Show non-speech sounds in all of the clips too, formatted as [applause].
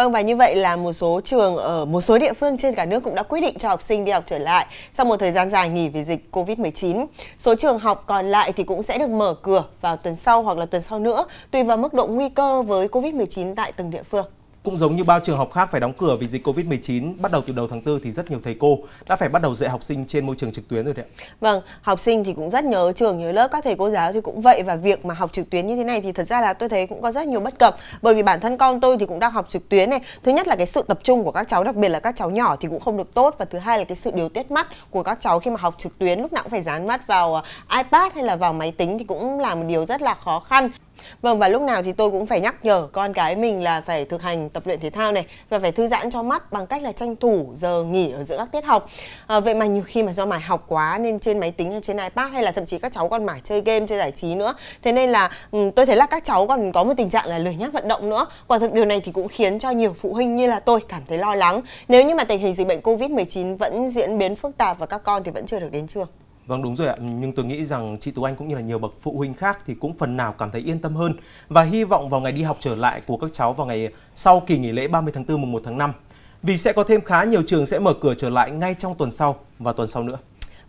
Vâng và như vậy là một số trường ở một số địa phương trên cả nước cũng đã quyết định cho học sinh đi học trở lại sau một thời gian dài nghỉ vì dịch Covid-19. Số trường học còn lại thì cũng sẽ được mở cửa vào tuần sau hoặc là tuần sau nữa tùy vào mức độ nguy cơ với Covid-19 tại từng địa phương. Cũng giống như bao trường học khác phải đóng cửa vì dịch Covid-19, bắt đầu từ đầu tháng 4 thì rất nhiều thầy cô đã phải bắt đầu dạy học sinh trên môi trường trực tuyến rồi đấy ạ. Vâng, học sinh thì cũng rất nhớ trường, nhớ lớp, các thầy cô giáo thì cũng vậy và việc mà học trực tuyến như thế này thì thật ra là tôi thấy cũng có rất nhiều bất cập bởi vì bản thân con tôi thì cũng đang học trực tuyến này. Thứ nhất là cái sự tập trung của các cháu, đặc biệt là các cháu nhỏ thì cũng không được tốt và thứ hai là cái sự điều tiết mắt của các cháu khi mà học trực tuyến lúc nào cũng phải dán mắt vào ờ, iPad hay là vào máy tính thì cũng là một điều rất là khó khăn. Vâng và lúc nào thì tôi cũng phải nhắc nhở con cái mình là phải thực hành tập luyện thể thao này và phải thư giãn cho mắt bằng cách là tranh thủ giờ nghỉ ở giữa các tiết học. À, vậy mà nhiều khi mà do mải học quá nên trên máy tính hay trên iPad hay là thậm chí các cháu còn mải chơi game chơi giải trí nữa. Thế nên là tôi thấy là các cháu còn có một tình trạng là lười nhác vận động nữa. Quả thực điều này thì cũng khiến cho nhiều phụ huynh như là tôi cảm thấy lo lắng. Nếu như mà tình hình dịch bệnh Covid-19 vẫn diễn biến phức tạp và các con thì vẫn chưa được đến trường. Vâng đúng rồi ạ, nhưng tôi nghĩ rằng chị Tú Anh cũng như là nhiều bậc phụ huynh khác thì cũng phần nào cảm thấy yên tâm hơn và hy vọng vào ngày đi học trở lại của các cháu vào ngày sau kỳ nghỉ lễ 30 tháng 4 mùng 1 tháng 5 vì sẽ có thêm khá nhiều trường sẽ mở cửa trở lại ngay trong tuần sau và tuần sau nữa.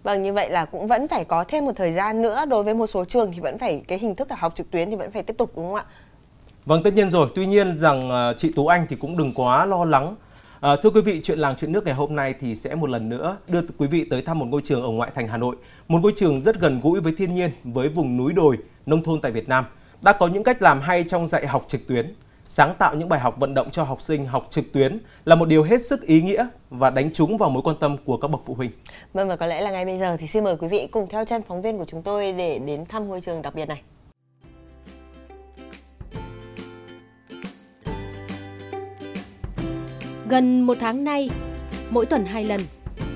Vâng, như vậy là cũng vẫn phải có thêm một thời gian nữa đối với một số trường thì vẫn phải cái hình thức là học trực tuyến thì vẫn phải tiếp tục đúng không ạ? Vâng, tất nhiên rồi. Tuy nhiên rằng à, chị Tú Anh thì cũng đừng quá lo lắng À, thưa quý vị, chuyện làng chuyện nước ngày hôm nay thì sẽ một lần nữa đưa quý vị tới thăm một ngôi trường ở ngoại thành Hà Nội, một ngôi trường rất gần gũi với thiên nhiên, với vùng núi đồi, nông thôn tại Việt Nam. Đã có những cách làm hay trong dạy học trực tuyến, sáng tạo những bài học vận động cho học sinh học trực tuyến là một điều hết sức ý nghĩa và đánh trúng vào mối quan tâm của các bậc phụ huynh. Vâng và có lẽ là ngay bây giờ thì xin mời quý vị cùng theo chân phóng viên của chúng tôi để đến thăm ngôi trường đặc biệt này. Gần một tháng nay, mỗi tuần hai lần,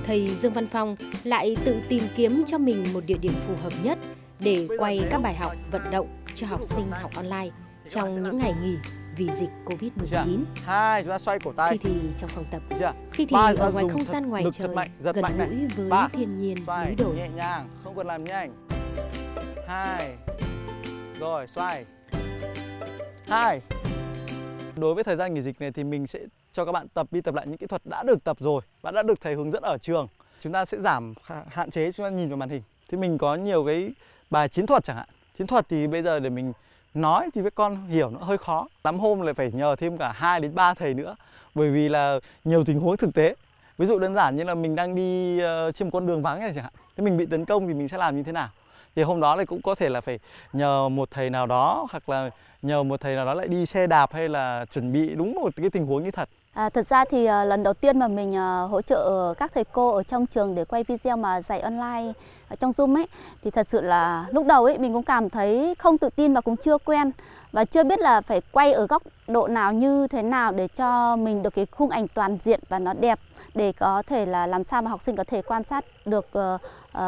thầy Dương Văn Phong lại tự tìm kiếm cho mình một địa điểm phù hợp nhất để quay các bài học vận động cho học sinh học online trong những ngày nghỉ vì dịch Covid-19. Dạ. Hai, xoay cổ tay. Khi thì trong phòng tập, dạ. khi thì ở ngoài không gian ngoài trời, gần gũi với thiên nhiên núi đồi. Nhẹ nhàng, không cần làm nhanh. Hai, rồi xoay. Hai. Đối với thời gian nghỉ dịch này thì mình sẽ cho các bạn tập đi tập lại những kỹ thuật đã được tập rồi và đã được thầy hướng dẫn ở trường chúng ta sẽ giảm hạn chế chúng ta nhìn vào màn hình thì mình có nhiều cái bài chiến thuật chẳng hạn chiến thuật thì bây giờ để mình nói thì với con hiểu nó hơi khó lắm hôm lại phải nhờ thêm cả 2 đến 3 thầy nữa bởi vì là nhiều tình huống thực tế ví dụ đơn giản như là mình đang đi trên một con đường vắng này chẳng hạn thế mình bị tấn công thì mình sẽ làm như thế nào thì hôm đó thì cũng có thể là phải nhờ một thầy nào đó hoặc là nhờ một thầy nào đó lại đi xe đạp hay là chuẩn bị đúng một cái tình huống như thật À, thật ra thì à, lần đầu tiên mà mình à, hỗ trợ các thầy cô ở trong trường để quay video mà dạy online ở trong Zoom ấy thì thật sự là lúc đầu ấy mình cũng cảm thấy không tự tin và cũng chưa quen và chưa biết là phải quay ở góc độ nào như thế nào để cho mình được cái khung ảnh toàn diện và nó đẹp để có thể là làm sao mà học sinh có thể quan sát được uh, uh,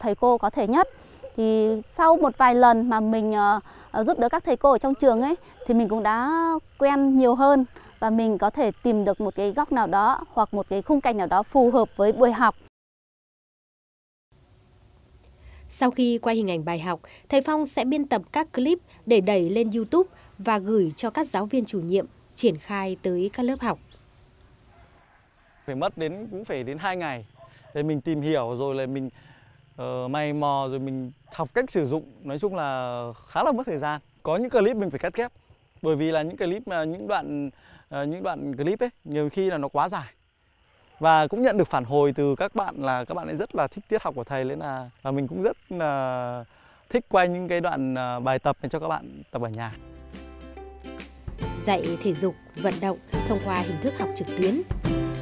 thầy cô có thể nhất thì sau một vài lần mà mình ờ, ờ, giúp đỡ các thầy cô ở trong trường ấy thì mình cũng đã quen nhiều hơn và mình có thể tìm được một cái góc nào đó hoặc một cái khung cảnh nào đó phù hợp với buổi học. Sau khi quay hình ảnh bài học, thầy Phong sẽ biên tập các clip để đẩy lên YouTube và gửi cho các giáo viên chủ nhiệm triển khai tới các lớp học. Phải mất đến cũng phải đến 2 ngày để mình tìm hiểu rồi là mình uh, may mò rồi mình học cách sử dụng nói chung là khá là mất thời gian có những clip mình phải cắt ghép bởi vì là những clip những đoạn uh, những đoạn clip ấy nhiều khi là nó quá dài và cũng nhận được phản hồi từ các bạn là các bạn ấy rất là thích tiết học của thầy nên là và mình cũng rất là thích quay những cái đoạn ờ, bài tập này cho các bạn tập ở nhà dạy thể dục vận động thông qua hình thức học trực tuyến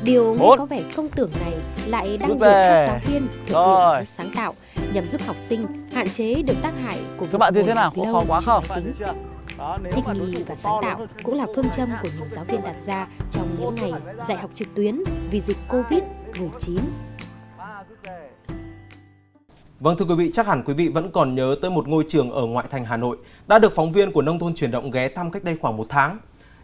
Điều nghe có vẻ không tưởng này lại đang được các giáo viên thực hiện rất sáng tạo nhằm giúp học sinh hạn chế được tác hại của các bạn thấy thế nào có khó quá không Đó, thích nghi và sáng tạo cũng là phương châm của nhiều giáo viên đặt ra trong những ngày dạy học trực tuyến vì dịch covid 19 Vâng thưa quý vị, chắc hẳn quý vị vẫn còn nhớ tới một ngôi trường ở ngoại thành Hà Nội đã được phóng viên của Nông thôn chuyển động ghé thăm cách đây khoảng một tháng.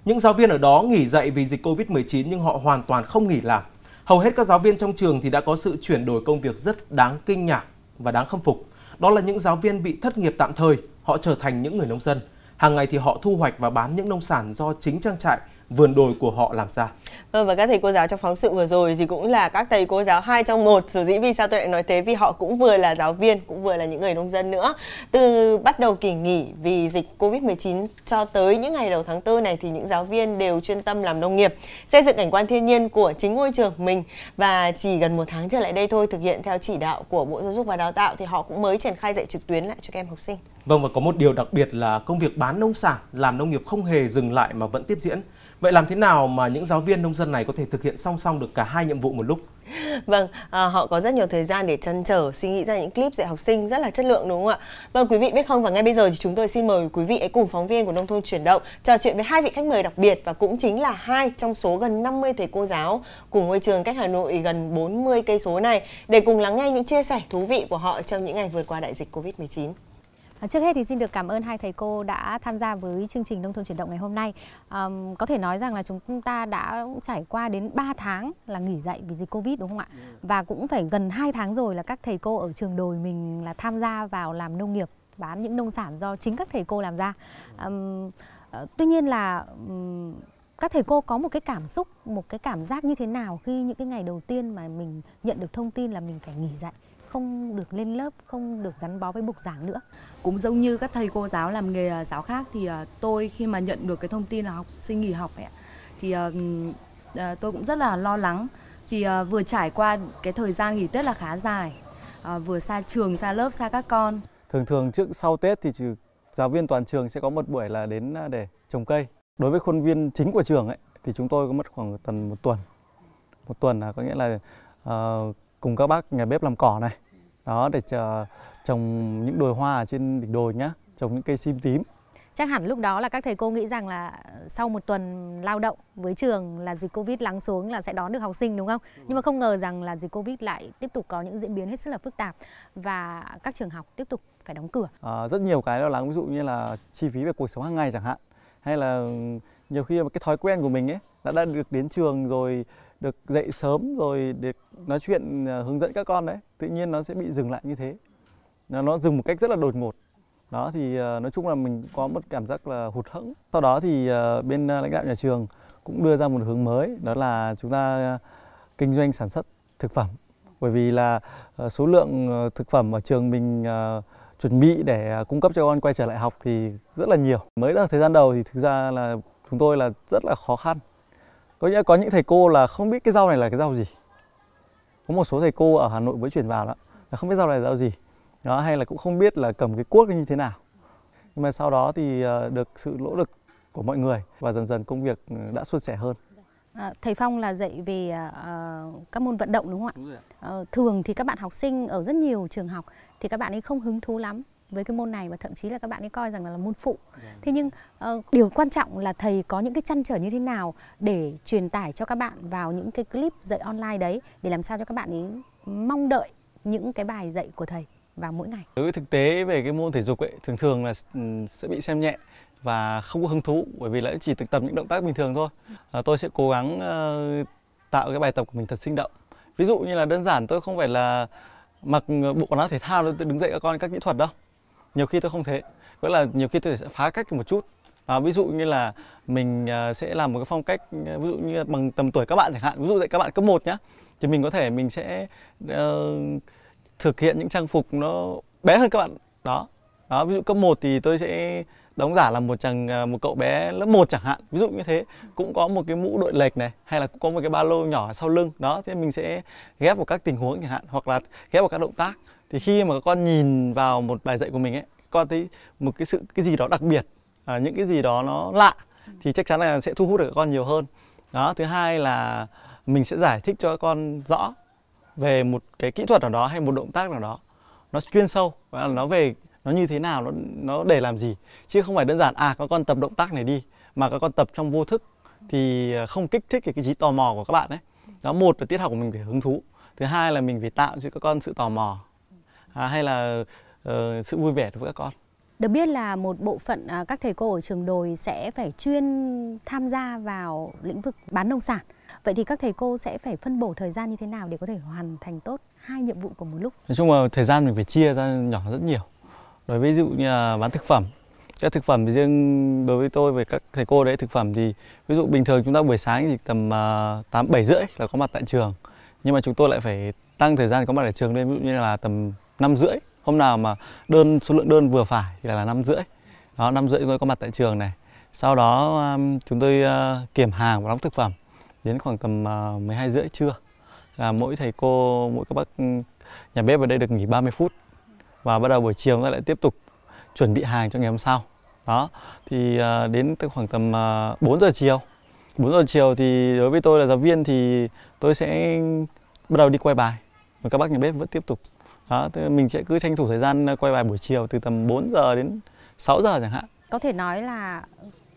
Những giáo viên ở đó nghỉ dạy vì dịch Covid-19 nhưng họ hoàn toàn không nghỉ làm. Hầu hết các giáo viên trong trường thì đã có sự chuyển đổi công việc rất đáng kinh ngạc và đáng khâm phục. Đó là những giáo viên bị thất nghiệp tạm thời, họ trở thành những người nông dân. Hàng ngày thì họ thu hoạch và bán những nông sản do chính trang trại vườn đồi của họ làm sao. Vâng và các thầy cô giáo trong phóng sự vừa rồi thì cũng là các thầy cô giáo hai trong một. Sở dĩ vì sao tôi lại nói thế vì họ cũng vừa là giáo viên cũng vừa là những người nông dân nữa. Từ bắt đầu kỳ nghỉ vì dịch Covid-19 cho tới những ngày đầu tháng 4 này thì những giáo viên đều chuyên tâm làm nông nghiệp, xây dựng cảnh quan thiên nhiên của chính ngôi trường mình và chỉ gần một tháng trở lại đây thôi thực hiện theo chỉ đạo của Bộ Giáo dục và Đào tạo thì họ cũng mới triển khai dạy trực tuyến lại cho các em học sinh. Vâng và có một điều đặc biệt là công việc bán nông sản, làm nông nghiệp không hề dừng lại mà vẫn tiếp diễn. Vậy làm thế nào mà những giáo viên nông dân này có thể thực hiện song song được cả hai nhiệm vụ một lúc? Vâng, à, họ có rất nhiều thời gian để chăn trở, suy nghĩ ra những clip dạy học sinh rất là chất lượng đúng không ạ? Vâng, quý vị biết không và ngay bây giờ thì chúng tôi xin mời quý vị ấy cùng phóng viên của Nông thôn chuyển động trò chuyện với hai vị khách mời đặc biệt và cũng chính là hai trong số gần 50 thầy cô giáo của ngôi trường cách Hà Nội gần 40 cây số này để cùng lắng nghe những chia sẻ thú vị của họ trong những ngày vượt qua đại dịch Covid-19. À, trước hết thì xin được cảm ơn hai thầy cô đã tham gia với chương trình nông thôn chuyển động ngày hôm nay. À, có thể nói rằng là chúng ta đã trải qua đến 3 tháng là nghỉ dạy vì dịch Covid đúng không ạ? Và cũng phải gần 2 tháng rồi là các thầy cô ở trường đồi mình là tham gia vào làm nông nghiệp bán những nông sản do chính các thầy cô làm ra. À, tuy nhiên là các thầy cô có một cái cảm xúc, một cái cảm giác như thế nào khi những cái ngày đầu tiên mà mình nhận được thông tin là mình phải nghỉ dạy? không được lên lớp, không được gắn bó với bục giảng nữa. Cũng giống như các thầy cô giáo làm nghề à, giáo khác thì à, tôi khi mà nhận được cái thông tin là học sinh nghỉ học ấy, thì à, tôi cũng rất là lo lắng vì vừa trải qua cái thời gian nghỉ Tết là khá dài, vừa xa trường, xa lớp, xa các con. Thường thường trước sau Tết thì trừ giáo viên toàn trường sẽ có một buổi là đến để trồng cây. Đối với khuôn viên chính của trường ấy thì chúng tôi có mất khoảng tầm một tuần. Một tuần là có nghĩa là uh, cùng các bác nhà bếp làm cỏ này đó để chờ trồng những đồi hoa ở trên đỉnh đồi nhá trồng những cây sim tím chắc hẳn lúc đó là các thầy cô nghĩ rằng là sau một tuần lao động với trường là dịch covid lắng xuống là sẽ đón được học sinh đúng không nhưng mà không ngờ rằng là dịch covid lại tiếp tục có những diễn biến hết sức là phức tạp và các trường học tiếp tục phải đóng cửa à, rất nhiều cái lo lắng ví dụ như là chi phí về cuộc sống hàng ngày chẳng hạn hay là nhiều khi mà cái thói quen của mình ấy đã, đã được đến trường rồi được dậy sớm rồi được nói chuyện à, hướng dẫn các con đấy tự nhiên nó sẽ bị dừng lại như thế nó, dừng một cách rất là đột ngột đó thì à, nói chung là mình có một cảm giác là hụt hẫng sau đó thì à, bên lãnh đạo nhà trường cũng đưa ra một hướng mới đó là chúng ta kinh doanh sản xuất thực phẩm bởi vì là số lượng thực phẩm ở trường mình chuẩn bị để cung cấp cho con quay trở lại học thì rất là nhiều mới là thời gian đầu thì thực ra là chúng tôi là rất là khó khăn có nghĩa có những thầy cô là không biết cái rau này là cái rau gì có một số thầy cô ở hà nội mới chuyển vào đó là không biết rau này là rau gì đó hay là cũng không biết là cầm cái cuốc như thế nào nhưng mà sau đó thì ờ, được sự nỗ lực của mọi người và dần dần công việc ừ, đã suôn sẻ hơn À, thầy Phong là dạy về uh, các môn vận động đúng không ạ? Đúng rồi. Uh, thường thì các bạn học sinh ở rất nhiều trường học thì các bạn ấy không hứng thú lắm với cái môn này và thậm chí là các bạn ấy coi rằng là, là môn phụ. Dạ. Thế nhưng uh, điều quan trọng là thầy có những cái chăn trở như thế nào để truyền tải cho các bạn vào những cái clip dạy online đấy để làm sao cho các bạn ấy mong đợi những cái bài dạy của thầy vào mỗi ngày. Đối với thực tế về cái môn thể dục ấy thường thường là ừ, sẽ bị xem nhẹ và không có hứng thú bởi vì là chỉ thực tập những động tác bình thường thôi. À, tôi sẽ cố gắng uh, tạo cái bài tập của mình thật sinh động. Ví dụ như là đơn giản tôi không phải là mặc bộ quần áo thể thao tôi đứng dậy các con các kỹ thuật đâu nhiều khi tôi không thế nghĩa là nhiều khi tôi sẽ phá cách một chút và ví dụ như là mình à, sẽ làm một cái phong cách à, ví dụ như bằng tầm tuổi các bạn chẳng hạn ví dụ dạy các bạn cấp 1 nhá thì mình có thể mình sẽ uh, thực hiện những trang phục nó bé hơn các bạn đó đó ví dụ cấp 1 thì tôi sẽ đóng giả là một chàng à, một cậu bé lớp 1 chẳng hạn ví dụ như thế cũng có một cái mũ đội lệch này hay là cũng có một cái ba lô nhỏ sau lưng đó thế mình sẽ ghép vào các tình huống chẳng hạn hoặc là ghép vào các động tác thì khi mà con nhìn vào một bài dạy của mình ấy con thấy một cái sự cái gì đó đặc biệt à, những cái gì đó nó lạ thì chắc chắn là sẽ thu hút được con nhiều hơn đó thứ hai là mình sẽ giải thích cho con rõ về một cái kỹ thuật nào đó hay một động tác nào đó nó chuyên sâu và nó về nó như thế nào nó nó để làm gì chứ không phải đơn giản à các con tập động tác này đi mà các con tập trong vô thức thì à, không kích thích cái trí tò mò của các bạn đấy đó một là tiết học của mình phải hứng thú thứ hai là mình phải tạo cho các con sự tò mò à, hay là uh, sự vui vẻ với các con được biết là một bộ phận à, các thầy cô ở trường đồi sẽ phải chuyên tham gia vào lĩnh vực bán nông sản. Vậy thì các thầy cô sẽ phải phân bổ thời gian như thế nào để có thể hoàn thành tốt hai nhiệm vụ của một lúc? Nói chung là thời gian mình phải chia ra nhỏ rất nhiều. Đối với ví dụ như là bán thực phẩm, các thực phẩm thì riêng đối với tôi về các thầy cô đấy thực phẩm thì ví dụ bình thường chúng ta buổi sáng thì tầm à, tám bảy rưỡi là có mặt tại trường nhưng mà chúng tôi lại phải tăng thời gian có mặt ở trường lên ví dụ như là tầm năm rưỡi hôm nào mà đơn số lượng đơn vừa phải thì là năm rưỡi đó năm rưỡi tôi có mặt tại trường này sau đó um, chúng tôi uh, kiểm hàng và đóng thực phẩm đến khoảng tầm uh, ờ, 12 rưỡi trưa là mỗi thầy cô mỗi các bác ừ, nhà bếp ở đây được nghỉ 30 phút và bắt đầu buổi chiều chúng lại tiếp tục chuẩn bị hàng cho ngày hôm sau đó thì uh, đến tới khoảng tầm uh, 4 giờ chiều 4 giờ chiều thì đối với tôi là giáo viên thì tôi sẽ bắt đầu đi quay bài và các bác nhà bếp vẫn tiếp tục đó mình sẽ cứ tranh thủ thời gian ờ, quay bài buổi chiều từ tầm 4 giờ đến 6 giờ chẳng hạn có thể nói là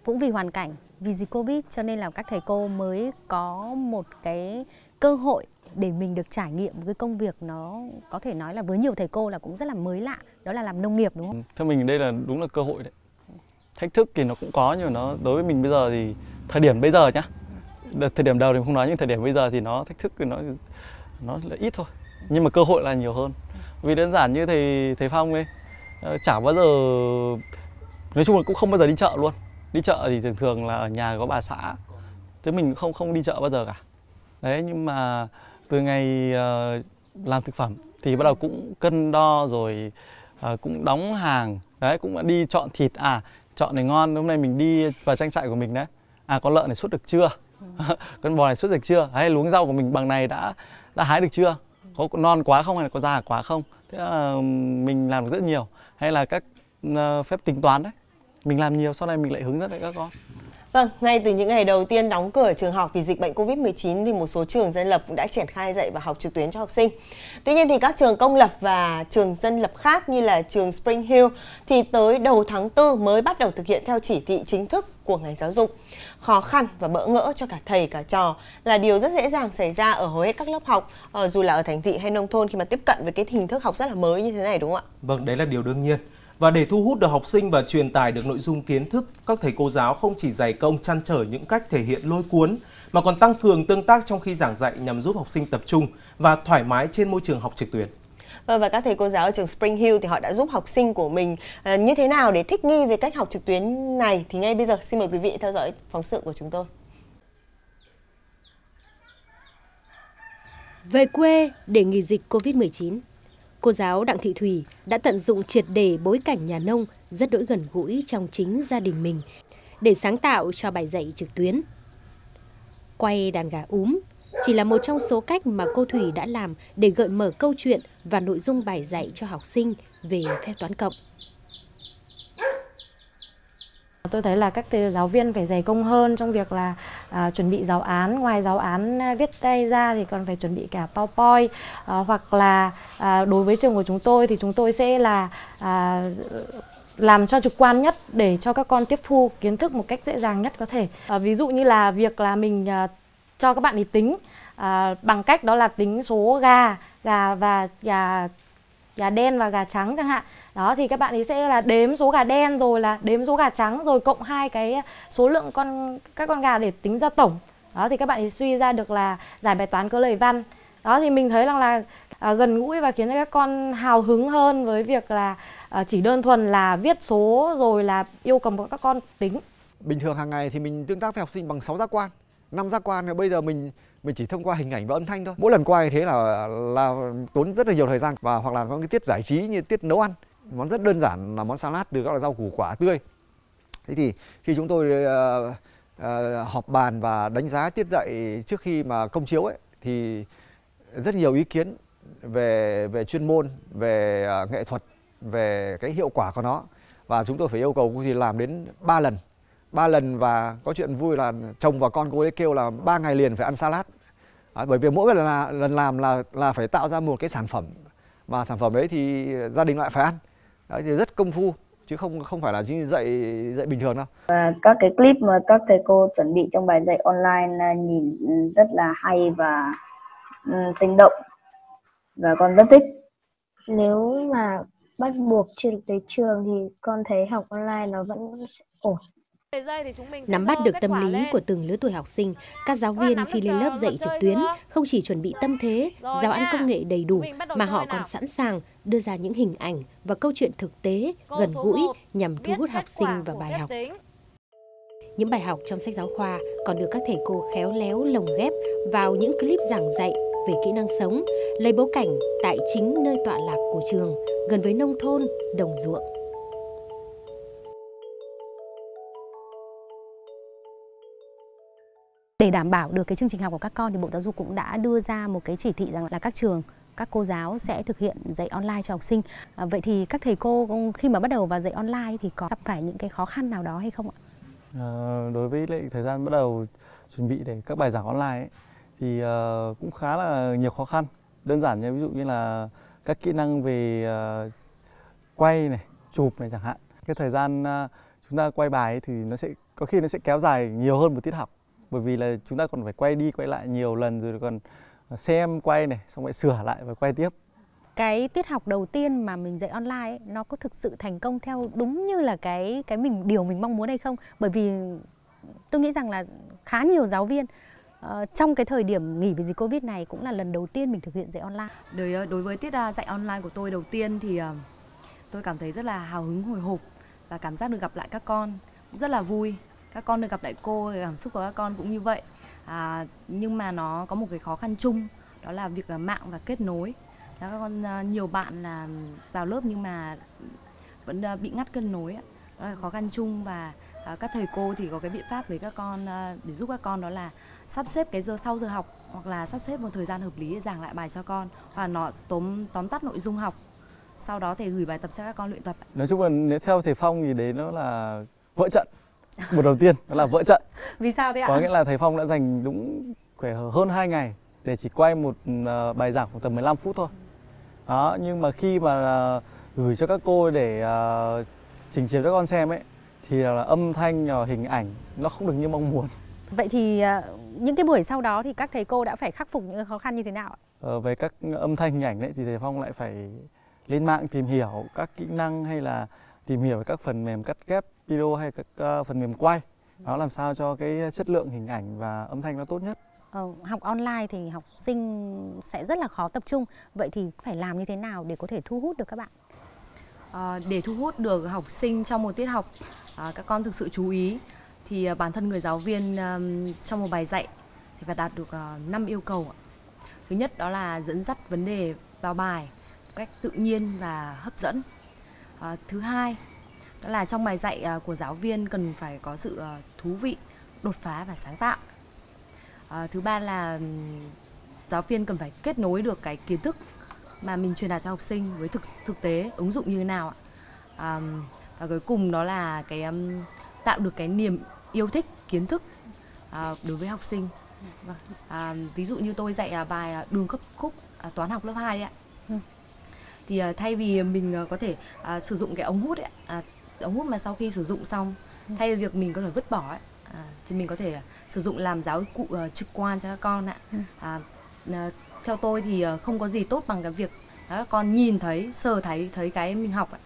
cũng vì hoàn cảnh vì dịch covid cho nên là các thầy cô mới có một cái cơ hội để mình được trải nghiệm một cái công việc nó có thể nói là với nhiều thầy cô là cũng rất là mới lạ đó là làm nông nghiệp đúng không? Theo mình đây là đúng là cơ hội đấy. Thách thức thì nó cũng có nhưng mà nó đối với mình bây giờ thì thời điểm bây giờ nhá. Thời điểm đầu thì không nói nhưng thời điểm bây giờ thì nó thách thức thì nó nó là ít thôi nhưng mà cơ hội là nhiều hơn vì đơn giản như thầy thầy phong ấy ờ, chả bao giờ nói chung là cũng không bao giờ đi chợ luôn đi chợ thì thường thường là ở nhà có bà xã chứ mình không không đi chợ bao giờ cả đấy nhưng mà từ ngày ờ, làm thực phẩm thì bắt đầu cũng cân đo rồi ờ, cũng đóng hàng đấy cũng đi chọn thịt à chọn này ngon hôm nay mình đi vào trang trại của mình đấy à con lợn này xuất được chưa ừ. [laughs] con bò này xuất được chưa hay luống rau của mình bằng này đã đã hái được chưa có non quá không hay là có già quá không thế là ờ, mình làm được rất nhiều hay là các ờ, phép tính toán đấy mình làm nhiều sau này mình lại hướng dẫn lại các con Vâng, ngay từ những ngày đầu tiên đóng cửa trường học vì dịch bệnh Covid-19 thì một số trường dân lập cũng đã triển khai dạy và học trực tuyến cho học sinh. Tuy nhiên thì các trường công lập và trường dân lập khác như là trường Spring Hill thì tới đầu tháng 4 mới bắt đầu thực hiện theo chỉ thị chính thức của ngành giáo dục. Khó khăn và bỡ ngỡ cho cả thầy cả trò là điều rất dễ dàng xảy ra ở hầu hết các lớp học ờ, dù là ở thành thị hay nông thôn khi mà tiếp cận với cái hình thức học rất là mới như thế này đúng không ạ? Vâng, đấy là điều đương nhiên. Và để thu hút được học sinh và truyền tải được nội dung kiến thức, các thầy cô giáo không chỉ dày công chăn trở những cách thể hiện lôi cuốn, mà còn tăng cường tương tác trong khi giảng dạy nhằm giúp học sinh tập trung và thoải mái trên môi trường học trực tuyến. Vâng, và các thầy cô giáo ở trường Spring Hill thì họ đã giúp học sinh của mình à, như thế nào để thích nghi về cách học trực tuyến này thì ngay bây giờ xin mời quý vị theo dõi phóng sự của chúng tôi. Về quê để nghỉ dịch Covid-19 Cô giáo Đặng Thị Thủy đã tận dụng triệt để bối cảnh nhà nông rất đỗi gần gũi trong chính gia đình mình để sáng tạo cho bài dạy trực tuyến. Quay đàn gà úm chỉ là một trong số cách mà cô Thủy đã làm để gợi mở câu chuyện và nội dung bài dạy cho học sinh về phép toán cộng. Tôi thấy là các giáo viên phải dày công hơn trong việc là à, chuẩn bị giáo án. Ngoài giáo án à, viết tay ra thì còn phải chuẩn bị cả PowerPoint à, hoặc là à, đối với trường của chúng tôi thì chúng tôi sẽ là à, làm cho trực quan nhất để cho các con tiếp thu kiến thức một cách dễ dàng nhất có thể. À, ví dụ như là việc là mình à, cho các bạn ý tính à, bằng cách đó là tính số gà, gà và gà gà đen và gà trắng chẳng hạn đó thì các bạn ấy sẽ là đếm số gà đen rồi là đếm số gà trắng rồi cộng hai cái số lượng con các con gà để tính ra tổng đó thì các bạn ấy suy ra được là giải bài toán cơ lời văn đó thì mình thấy rằng là à, gần gũi và khiến cho các con hào hứng hơn với việc là à, chỉ đơn thuần là viết số rồi là yêu cầu các con tính bình thường hàng ngày thì mình tương tác với học sinh bằng 6 giác quan năm giác quan bây giờ mình mình chỉ thông qua hình ảnh và âm thanh thôi mỗi lần quay thế là là tốn rất là nhiều thời gian và hoặc là có cái tiết giải trí như tiết nấu ăn món rất đơn giản là món salad từ các loại rau củ quả tươi thế thì khi chúng tôi uh, uh, họp bàn và đánh giá tiết dạy trước khi mà công chiếu ấy thì rất nhiều ý kiến về về chuyên môn về uh, nghệ thuật về cái hiệu quả của nó và chúng tôi phải yêu cầu thì làm đến 3 lần ba lần và có chuyện vui là chồng và con cô ấy kêu là ba ngày liền phải ăn salad à, bởi vì mỗi lần, là, lần làm là là phải tạo ra một cái sản phẩm mà sản phẩm đấy thì gia đình lại phải ăn đấy, thì rất công phu chứ không không phải là chỉ dạy dạy bình thường đâu. À, các cái clip mà các thầy cô chuẩn bị trong bài dạy online à, nhìn rất là hay và um, sinh động và con rất thích. Nếu mà bắt buộc chuyển tới trường thì con thấy học online nó vẫn ổn. Nắm bắt được tâm lý của từng lứa tuổi học sinh, các giáo viên khi lên lớp dạy trực tuyến không chỉ chuẩn bị tâm thế, giáo án công nghệ đầy đủ mà họ còn sẵn sàng đưa ra những hình ảnh và câu chuyện thực tế, gần gũi nhằm thu hút học sinh vào bài học. Những bài học trong sách giáo khoa còn được các thầy cô khéo léo lồng ghép vào những clip giảng dạy về kỹ năng sống, lấy bối cảnh tại chính nơi tọa lạc của trường, gần với nông thôn, đồng ruộng. Để đảm bảo được cái chương trình học của các con thì Bộ Giáo dục cũng đã đưa ra một cái chỉ thị rằng là các trường các cô giáo sẽ thực hiện dạy online cho học sinh. À, vậy thì các thầy cô khi mà bắt đầu vào dạy online thì có gặp phải những cái khó khăn nào đó hay không ạ? À, đối với lại thời gian bắt đầu chuẩn bị để các bài giảng online ấy, thì uh, cũng khá là nhiều khó khăn. Đơn giản như ví dụ như là các kỹ năng về uh, quay này, chụp này chẳng hạn. Cái thời gian uh, chúng ta quay bài thì nó sẽ có khi nó sẽ kéo dài nhiều hơn một tiết học bởi vì là chúng ta còn phải quay đi quay lại nhiều lần rồi còn ờ, xem quay này xong lại sửa lại và quay tiếp cái tiết học đầu tiên mà mình dạy online ấy, nó có thực sự thành công theo đúng như là cái cái mình điều mình mong muốn hay không bởi vì tôi nghĩ rằng là khá nhiều giáo viên uh, trong cái thời điểm nghỉ vì dịch covid này cũng là lần đầu tiên mình thực hiện dạy online đối ờ, đối với tiết à, dạy online của tôi đầu tiên thì tôi cảm thấy rất là hào hứng hồi hộp và cảm giác được gặp lại các con rất là vui các con được gặp lại cô cảm xúc của các con cũng như vậy à, nhưng mà nó có một cái khó khăn chung đó là việc là mạng và kết nối các con à, nhiều bạn là vào lớp nhưng mà vẫn à, bị ngắt kết nối đó là khó khăn chung và à, các thầy cô thì có cái biện pháp với các con để giúp các con đó là sắp xếp cái giờ sau giờ học hoặc là sắp xếp một thời gian hợp lý để giảng lại bài cho con và nó tóm tóm tắt nội dung học sau đó thầy gửi bài tập cho các con luyện tập nói chung là nếu theo thầy phong thì đấy nó là vỡ trận một đầu tiên đó là vỡ trận [laughs] vì sao thế ạ có nghĩa là thầy phong đã dành đúng khỏe hơn 2 ngày để chỉ quay một ờ, bài giảng khoảng tầm 15 phút thôi đó nhưng mà khi mà ờ, gửi cho các cô để ờ, trình chiếu cho con xem ấy thì là âm thanh hình ảnh nó không được như mong muốn [laughs] vậy thì những cái buổi sau đó thì các thầy cô đã phải khắc phục những khó khăn như thế nào ạ ờ, về các âm thanh hình ảnh đấy thì thầy phong lại phải lên mạng tìm hiểu các kỹ năng hay là tìm hiểu các phần mềm cắt ghép video hay các ờ, phần mềm quay nó làm sao cho cái chất lượng hình ảnh và âm thanh nó tốt nhất Ờ, học online thì học sinh sẽ rất là khó tập trung vậy thì phải làm như thế nào để có thể thu hút được các bạn à, để thu hút được học sinh trong một tiết học à, các con thực sự chú ý thì bản thân người giáo viên à, trong một bài dạy thì phải đạt được à, 5 yêu cầu thứ nhất đó là dẫn dắt vấn đề vào bài cách tự nhiên và hấp dẫn à, thứ hai là trong bài dạy à, của giáo viên cần phải có sự à, thú vị đột phá và sáng tạo à, thứ ba là giáo viên cần phải kết nối được cái kiến thức mà mình truyền đạt cho học sinh với thực thực tế ứng dụng như thế nào và cuối cùng đó là cái tạo được cái niềm yêu thích kiến thức đối với học sinh vâng, ví dụ như tôi dạy bài đường cấp khúc toán học lớp 2 ạ ừ. thì thay vì mình có thể sử dụng cái ống hút ấy, ống hút mà sau khi sử dụng xong ừ. thay vì việc mình có thể vứt bỏ ấy, à, thì mình có thể sử dụng làm giáo cụ uh, trực quan cho các con ạ ừ. à, à, theo tôi thì ờ, không có gì tốt bằng cái việc các con nhìn thấy sờ thấy thấy cái mình học ấy.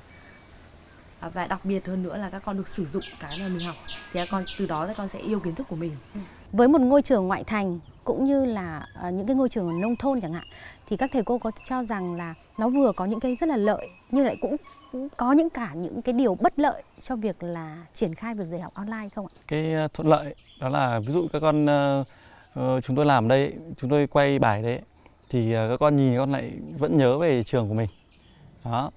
À, và đặc biệt hơn nữa là các con được sử dụng cái mà mình học thì các con từ đó các con sẽ yêu kiến thức của mình ừ. với một ngôi trường ngoại thành cũng như là những cái ngôi trường nông thôn chẳng hạn thì các thầy cô có cho rằng là nó vừa có những cái rất là lợi nhưng lại cũng có những cả những cái điều bất lợi cho việc là triển khai việc dạy học online không ạ? Cái ờ, thuận lợi đó là ví dụ các con uh, chúng tôi làm đây, chúng tôi quay bài đấy thì các con nhìn các con lại vẫn nhớ về trường của mình. Đó.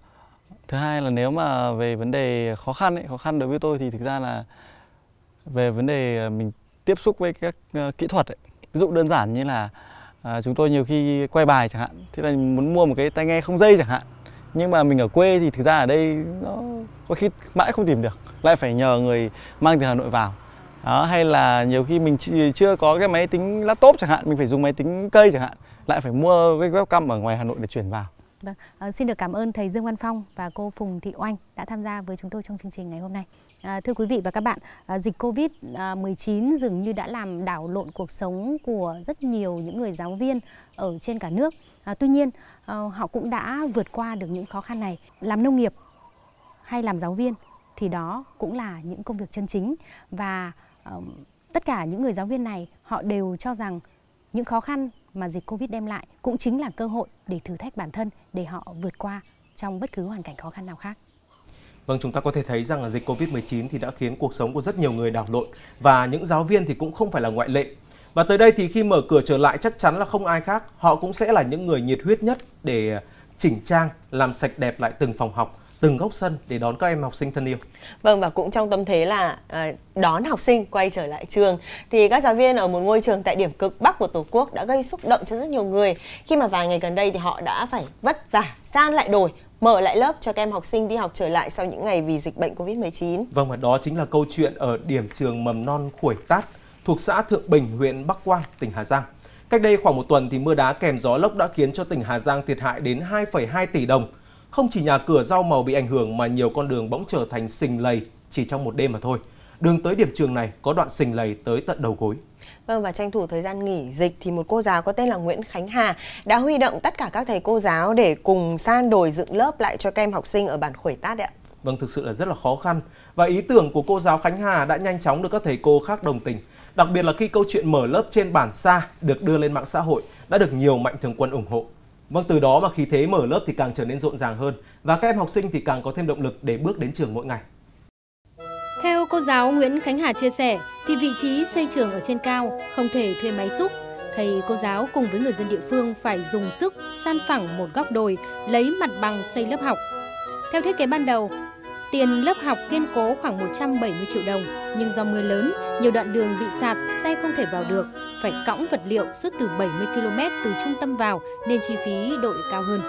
Thứ hai là nếu mà về vấn đề khó khăn ấy, khó khăn đối với tôi thì thực ra là về vấn đề mình tiếp xúc với các kỹ thuật ấy. Ví dụ đơn giản như là uh, chúng tôi nhiều khi quay bài chẳng hạn, thế là muốn mua một cái tai nghe không dây chẳng hạn nhưng mà mình ở quê thì thực ra ở đây nó có khi mãi không tìm được lại phải nhờ người mang từ hà nội vào đó, hay là nhiều khi mình chưa có cái máy tính laptop chẳng hạn mình phải dùng máy tính cây chẳng hạn lại phải mua cái webcam ở ngoài hà nội để chuyển vào Vâng, ờ, xin được cảm ơn thầy Dương Văn Phong và cô Phùng Thị Oanh đã tham gia với chúng tôi trong chương trình ngày hôm nay. Ờ, thưa quý vị và các bạn, ờ, dịch Covid-19 dường như đã làm đảo lộn cuộc sống của rất nhiều những người giáo viên ở trên cả nước. tuy nhiên, họ cũng đã vượt qua được những khó khăn này. Làm nông nghiệp hay làm giáo viên thì đó cũng là những công việc chân chính và tất cả những người giáo viên này họ đều cho rằng những khó khăn mà dịch Covid đem lại cũng chính là cơ hội để thử thách bản thân để họ vượt qua trong bất cứ hoàn cảnh khó khăn nào khác. Vâng, chúng ta có thể thấy rằng là dịch Covid-19 thì đã khiến cuộc sống của rất nhiều người đảo lộn và những giáo viên thì cũng không phải là ngoại lệ. Và tới đây thì khi mở cửa trở lại chắc chắn là không ai khác, họ cũng sẽ là những người nhiệt huyết nhất để chỉnh trang, làm sạch đẹp lại từng phòng học từng góc sân để đón các em học sinh thân yêu. Vâng và cũng trong tâm thế là à, đón học sinh quay trở lại trường thì các giáo viên ở một ngôi trường tại điểm cực bắc của Tổ quốc đã gây xúc động cho rất nhiều người khi mà vài ngày gần đây thì họ đã phải vất vả san lại đồi mở lại lớp cho các em học sinh đi học trở lại sau những ngày vì dịch bệnh Covid-19. Vâng và đó chính là câu chuyện ở điểm trường mầm non Khuổi Tát thuộc xã Thượng Bình, huyện Bắc Quang, tỉnh Hà Giang. Cách đây khoảng một tuần thì mưa đá kèm gió lốc đã khiến cho tỉnh Hà Giang thiệt hại đến 2,2 tỷ đồng không chỉ nhà cửa rau màu bị ảnh hưởng mà nhiều con đường bỗng trở thành sình lầy chỉ trong một đêm mà thôi. Đường tới điểm trường này có đoạn sình lầy tới tận đầu gối. Vâng và tranh thủ thời gian nghỉ dịch thì một cô giáo có tên là Nguyễn Khánh Hà đã huy động tất cả các thầy cô giáo để cùng san đồi dựng lớp lại cho các em học sinh ở bản Khuẩy Tát ạ. Vâng thực sự là rất là khó khăn và ý tưởng của cô giáo Khánh Hà đã nhanh chóng được các thầy cô khác đồng tình. Đặc biệt là khi câu chuyện mở lớp trên bản xa được đưa lên mạng xã hội đã được nhiều mạnh thường quân ủng hộ. Vâng, từ đó mà khí thế mở lớp thì càng trở nên rộn ràng hơn và các em học sinh thì càng có thêm động lực để bước đến trường mỗi ngày. Theo cô giáo Nguyễn Khánh Hà chia sẻ, thì vị trí xây trường ở trên cao không thể thuê máy xúc. Thầy cô giáo cùng với người dân địa phương phải dùng sức san phẳng một góc đồi, lấy mặt bằng xây lớp học. Theo thiết kế ban đầu, Tiền lớp học kiên cố khoảng 170 triệu đồng, nhưng do mưa lớn, nhiều đoạn đường bị sạt, xe không thể vào được, phải cõng vật liệu suốt từ 70 km từ trung tâm vào nên chi phí đội cao hơn.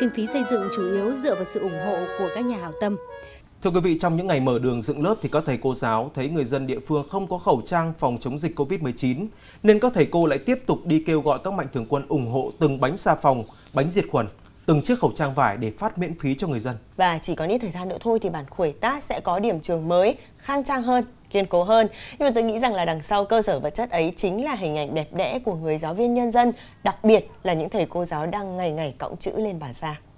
Kinh phí xây dựng chủ yếu dựa vào sự ủng hộ của các nhà hảo tâm. Thưa quý vị, trong những ngày mở đường dựng lớp thì các thầy cô giáo thấy người dân địa phương không có khẩu trang phòng chống dịch Covid-19 nên các thầy cô lại tiếp tục đi kêu gọi các mạnh thường quân ủng hộ từng bánh xà phòng, bánh diệt khuẩn từng chiếc khẩu trang vải để phát miễn phí cho người dân. Và chỉ còn ít thời gian nữa thôi thì bản khuẩy tát sẽ có điểm trường mới, khang trang hơn, kiên cố hơn. Nhưng mà tôi nghĩ rằng là đằng sau cơ sở vật chất ấy chính là hình ảnh đẹp đẽ của người giáo viên nhân dân, đặc biệt là những thầy cô giáo đang ngày ngày cõng chữ lên bà ra.